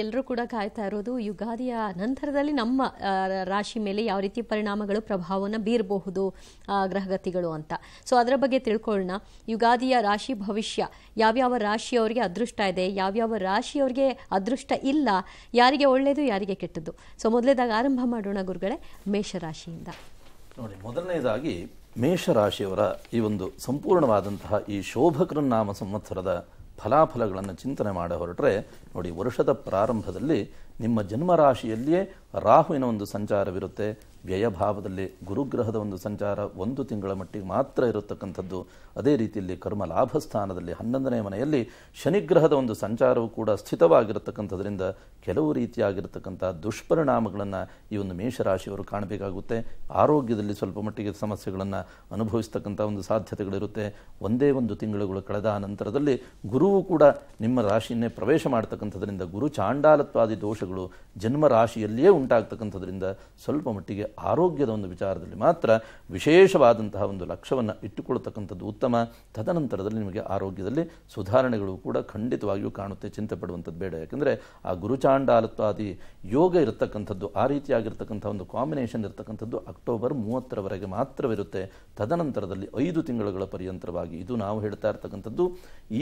ಎಲ್ಲರೂ ಕೂಡ ಕಾಯ್ತಾ ಇರೋದು ಯುಗಾದಿಯ ನಂತರದಲ್ಲಿ ನಮ್ಮ ರಾಶಿ ಮೇಲೆ ಯಾವ ರೀತಿ ಪರಿಣಾಮಗಳು ಪ್ರಭಾವವನ್ನು ಬೀರಬಹುದು ಗ್ರಹಗತಿಗಳು ಅಂತ ಸೊ ಅದರ ಬಗ್ಗೆ ತಿಳ್ಕೊಳ್ಳೋಣ ಯುಗಾದಿಯ ರಾಶಿ ಭವಿಷ್ಯ ಯಾವ್ಯಾವ ರಾಶಿಯವರಿಗೆ ಅದೃಷ್ಟ ಇದೆ ಯಾವ್ಯಾವ ರಾಶಿಯವರಿಗೆ ಅದೃಷ್ಟ ಇಲ್ಲ ಯಾರಿಗೆ ಒಳ್ಳೆಯದು ಯಾರಿಗೆ ಕೆಟ್ಟದ್ದು ಸೊ ಮೊದಲೇದಾಗ ಆರಂಭ ಮಾಡೋಣ ಗುರುಗಳೇ ಮೇಷರಾಶಿಯಿಂದ ನೋಡಿ ಮೊದಲನೇದಾಗಿ ಮೇಷರಾಶಿಯವರ ಈ ಒಂದು ಸಂಪೂರ್ಣವಾದಂತಹ ಈ ಶೋಭಕರ ನಾಮ ಸಂವತ್ಸರದ ಫಲಾಫಲಗಳನ್ನು ಚಿಂತನೆ ಮಾಡ ಹೊರಟ್ರೆ ನೋಡಿ ವರ್ಷದ ಪ್ರಾರಂಭದಲ್ಲಿ ನಿಮ್ಮ ಜನ್ಮರಾಶಿಯಲ್ಲಿಯೇ ರಾಹುವಿನ ಒಂದು ಸಂಚಾರವಿರುತ್ತೆ ವ್ಯಯಭಾವದಲ್ಲಿ ಗುರುಗ್ರಹದ ಒಂದು ಸಂಚಾರ ಒಂದು ತಿಂಗಳ ಮಟ್ಟಿಗೆ ಮಾತ್ರ ಇರತಕ್ಕಂಥದ್ದು ಅದೇ ರೀತಿಯಲ್ಲಿ ಕರ್ಮ ಲಾಭ ಸ್ಥಾನದಲ್ಲಿ ಹನ್ನೊಂದನೇ ಮನೆಯಲ್ಲಿ ಶನಿಗ್ರಹದ ಒಂದು ಸಂಚಾರವು ಕೂಡ ಸ್ಥಿತವಾಗಿರತಕ್ಕಂಥದ್ರಿಂದ ಕೆಲವು ರೀತಿಯಾಗಿರತಕ್ಕಂಥ ದುಷ್ಪರಿಣಾಮಗಳನ್ನು ಈ ಒಂದು ಮೇಷರಾಶಿಯವರು ಕಾಣಬೇಕಾಗುತ್ತೆ ಆರೋಗ್ಯದಲ್ಲಿ ಸ್ವಲ್ಪ ಮಟ್ಟಿಗೆ ಸಮಸ್ಯೆಗಳನ್ನು ಅನುಭವಿಸ್ತಕ್ಕಂಥ ಒಂದು ಸಾಧ್ಯತೆಗಳಿರುತ್ತೆ ಒಂದೇ ಒಂದು ತಿಂಗಳುಗಳು ಕಳೆದ ನಂತರದಲ್ಲಿ ಗುರುವು ಕೂಡ ನಿಮ್ಮ ರಾಶಿಯನ್ನೇ ಪ್ರವೇಶ ಮಾಡ್ತಕ್ಕಂಥದ್ರಿಂದ ಗುರು ಚಾಂಡಾಲತ್ವಾದಿ ದೋಷಗಳು ಜನ್ಮ ರಾಶಿಯಲ್ಲಿಯೇ ಉಂಟಾಗ್ತಕ್ಕಂಥದ್ರಿಂದ ಸ್ವಲ್ಪ ಮಟ್ಟಿಗೆ ಆರೋಗ್ಯದ ಒಂದು ವಿಚಾರದಲ್ಲಿ ಮಾತ್ರ ವಿಶೇಷವಾದಂತಹ ಒಂದು ಲಕ್ಷ್ಯವನ್ನು ಇಟ್ಟುಕೊಳ್ಳತಕ್ಕಂಥದ್ದು ಉತ್ತಮ ತದನಂತರದಲ್ಲಿ ನಿಮಗೆ ಆರೋಗ್ಯದಲ್ಲಿ ಸುಧಾರಣೆಗಳು ಕೂಡ ಖಂಡಿತವಾಗಿಯೂ ಕಾಣುತ್ತೆ ಚಿಂತೆ ಪಡುವಂಥದ್ದು ಬೇಡ ಯಾಕೆಂದರೆ ಆ ಗುರುಚಾಂಡಾಲತ್ವಾದಿ ಯೋಗ ಇರತಕ್ಕಂಥದ್ದು ಆ ರೀತಿಯಾಗಿರ್ತಕ್ಕಂಥ ಒಂದು ಕಾಂಬಿನೇಷನ್ ಇರತಕ್ಕಂಥದ್ದು ಅಕ್ಟೋಬರ್ ಮೂವತ್ತರವರೆಗೆ ಮಾತ್ರವಿರುತ್ತೆ ತದನಂತರದಲ್ಲಿ ಐದು ತಿಂಗಳುಗಳ ಪರ್ಯಂತರವಾಗಿ ಇದು ನಾವು ಹೇಳ್ತಾ ಇರತಕ್ಕಂಥದ್ದು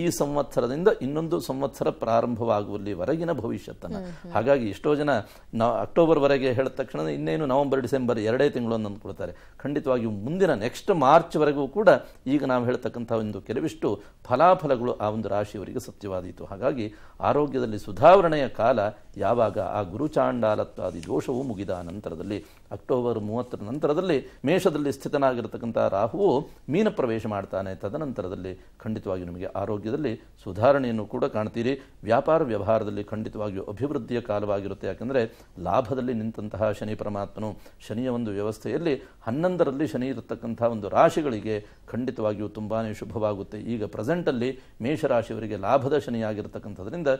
ಈ ಸಂವತ್ಸರದಿಂದ ಇನ್ನೊಂದು ಸಂವತ್ಸರ ಪ್ರಾರಂಭವಾಗುವಲ್ಲಿವರೆಗಿನ ಭವಿಷ್ಯತ್ತನ್ನು ಹಾಗಾಗಿ ಎಷ್ಟೋ ಜನ ನಾವು ಅಕ್ಟೋಬರ್ ಅಕ್ಟೋಬರ್ವರೆಗೆ ಹೇಳಿದ ತಕ್ಷಣ ಇನ್ನೇನು ನವಂಬರ್ ಡಿಸೆಂಬರ್ ಎರಡೇ ತಿಂಗಳನ್ನ ಅಂದ್ಕೊಳ್ತಾರೆ ಖಂಡಿತವಾಗಿಯೂ ಮುಂದಿನ ನೆಕ್ಸ್ಟ್ ಮಾರ್ಚ್ವರೆಗೂ ಕೂಡ ಈಗ ನಾವು ಹೇಳ್ತಕ್ಕಂಥ ಒಂದು ಕೆಲವಿಷ್ಟು ಫಲಾಫಲಗಳು ಆ ಒಂದು ರಾಶಿಯವರಿಗೆ ಸತ್ಯವಾದೀತು ಹಾಗಾಗಿ ಆರೋಗ್ಯದಲ್ಲಿ ಸುಧಾರಣೆಯ ಕಾಲ ಯಾವಾಗ ಆ ಗುರುಚಾಂಡಾಲತ್ವಾದಿ ದೋಷವು ಮುಗಿದ ನಂತರದಲ್ಲಿ ಅಕ್ಟೋಬರ್ ಮೂವತ್ತರ ನಂತರದಲ್ಲಿ ಮೇಷದಲ್ಲಿ ಸ್ಥಿತನಾಗಿರತಕ್ಕಂಥ ರಾಹುವು ಮೀನ ಪ್ರವೇಶ ಮಾಡ್ತಾನೆ ತದನಂತರದಲ್ಲಿ ಖಂಡಿತವಾಗಿ ನಿಮಗೆ ಆರೋಗ್ಯದಲ್ಲಿ ಸುಧಾರಣೆಯನ್ನು ಕೂಡ ಕಾಣ್ತೀರಿ ವ್ಯಾಪಾರ ವ್ಯವಹಾರದಲ್ಲಿ ಖಂಡಿತವಾಗಿಯೂ ಅಭಿವೃದ್ಧಿಯ ಕಾಲವಾಗಿರುತ್ತೆ ಯಾಕೆಂದರೆ ಲಾಭದ ಸ್ಥಾನದಲ್ಲಿ ನಿಂತಹ ಶನಿ ಪರಮಾತ್ಮನು ಶನಿಯ ಒಂದು ವ್ಯವಸ್ಥೆಯಲ್ಲಿ ಹನ್ನೊಂದರಲ್ಲಿ ಶನಿ ಇರತಕ್ಕಂಥ ಒಂದು ರಾಶಿಗಳಿಗೆ ಖಂಡಿತವಾಗಿಯೂ ತುಂಬಾ ಶುಭವಾಗುತ್ತೆ ಈಗ ಪ್ರೆಸೆಂಟಲ್ಲಿ ಮೇಷರಾಶಿಯವರಿಗೆ ಲಾಭದ ಶನಿಯಾಗಿರ್ತಕ್ಕಂಥದ್ರಿಂದ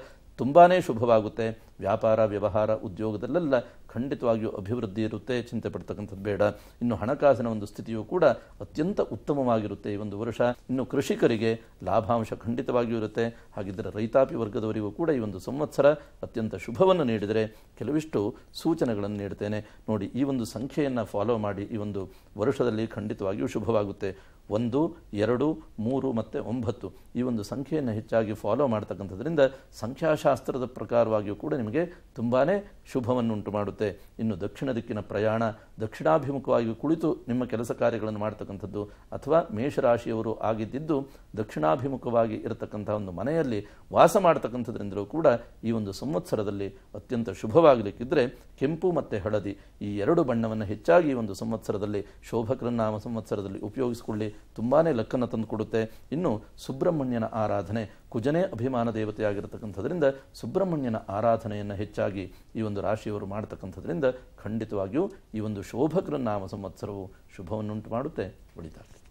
ತುಂಬಾ ಶುಭವಾಗುತ್ತೆ ವ್ಯಾಪಾರ ವ್ಯವಹಾರ ಉದ್ಯೋಗದಲ್ಲೆಲ್ಲ ಖಂಡಿತವಾಗಿಯೂ ಅಭಿವೃದ್ಧಿ ಇರುತ್ತೆ ಚಿಂತೆ ಪಡ್ತಕ್ಕಂಥದ್ದು ಬೇಡ ಇನ್ನು ಹಣಕಾಸಿನ ಒಂದು ಸ್ಥಿತಿಯೂ ಕೂಡ ಅತ್ಯಂತ ಉತ್ತಮವಾಗಿರುತ್ತೆ ಈ ಒಂದು ವರ್ಷ ಇನ್ನು ಕೃಷಿಕರಿಗೆ ಲಾಭಾಂಶ ಖಂಡಿತವಾಗಿಯೂ ಇರುತ್ತೆ ಹಾಗಿದ್ದರೆ ರೈತಾಪಿ ವರ್ಗದವರಿಗೂ ಕೂಡ ಈ ಒಂದು ಸಂವತ್ಸರ ಅತ್ಯಂತ ಶುಭವನ್ನು ನೀಡಿದರೆ ಕೆಲವಿಷ್ಟು ಸೂಚನೆಗಳನ್ನು ನೀಡ್ತೇನೆ ನೋಡಿ ಈ ಒಂದು ಸಂಖ್ಯೆಯನ್ನು ಫಾಲೋ ಮಾಡಿ ಈ ಒಂದು ವರ್ಷದಲ್ಲಿ ಖಂಡಿತವಾಗಿಯೂ ಶುಭವಾಗುತ್ತೆ ಒಂದು ಎರಡು ಮೂರು ಮತ್ತು ಒಂಬತ್ತು ಈ ಒಂದು ಸಂಖ್ಯೆಯನ್ನು ಹೆಚ್ಚಾಗಿ ಫಾಲೋ ಮಾಡ್ತಕ್ಕಂಥದ್ರಿಂದ ಸಂಖ್ಯಾಶಾಸ್ತ್ರದ ಪ್ರಕಾರವಾಗಿಯೂ ಕೂಡ ನಿಮಗೆ ನಮಗೆ ತುಂಬಾ ಶುಭವನ್ನುಂಟು ಮಾಡುತ್ತೆ ಇನ್ನು ದಕ್ಷಿಣ ದಿಕ್ಕಿನ ಪ್ರಯಾಣ ದಕ್ಷಿಣಾಭಿಮುಖವಾಗಿ ಕುಳಿತು ನಿಮ್ಮ ಕೆಲಸ ಕಾರ್ಯಗಳನ್ನು ಮಾಡ್ತಕ್ಕಂಥದ್ದು ಅಥವಾ ಮೇಷರಾಶಿಯವರು ಆಗಿದ್ದಿದ್ದು ದಕ್ಷಿಣಾಭಿಮುಖವಾಗಿ ಇರತಕ್ಕಂಥ ಒಂದು ಮನೆಯಲ್ಲಿ ವಾಸ ಮಾಡತಕ್ಕಂಥದ್ರಿಂದಲೂ ಕೂಡ ಈ ಒಂದು ಸಂವತ್ಸರದಲ್ಲಿ ಅತ್ಯಂತ ಶುಭವಾಗಲಿಕ್ಕಿದ್ರೆ ಕೆಂಪು ಮತ್ತು ಹಳದಿ ಈ ಎರಡು ಬಣ್ಣವನ್ನು ಹೆಚ್ಚಾಗಿ ಈ ಒಂದು ಸಂವತ್ಸರದಲ್ಲಿ ಶೋಭಕರನ್ನಾಮ ಸಂವತ್ಸರದಲ್ಲಿ ಉಪಯೋಗಿಸಿಕೊಳ್ಳಿ ತುಂಬಾ ಲಕ್ಕನ್ನು ತಂದುಕೊಡುತ್ತೆ ಇನ್ನು ಸುಬ್ರಹ್ಮಣ್ಯನ ಆರಾಧನೆ ಕುಜನೇ ಅಭಿಮಾನ ದೇವತೆಯಾಗಿರತಕ್ಕಂಥದ್ರಿಂದ ಸುಬ್ರಹ್ಮಣ್ಯನ ಆರಾಧನೆ ಹೆಚ್ಚಾಗಿ ಈ ಒಂದು ರಾಶಿಯವರು ಮಾಡತಕ್ಕಂಥದ್ರಿಂದ ಖಂಡಿತವಾಗಿಯೂ ಈ ಒಂದು ಶೋಭಕರ ನಾಮ ಸಂವತ್ಸರವು ಶುಭವನ್ನುಂಟು ಮಾಡುತ್ತೆ ಉಳಿತಾಗ್ತದೆ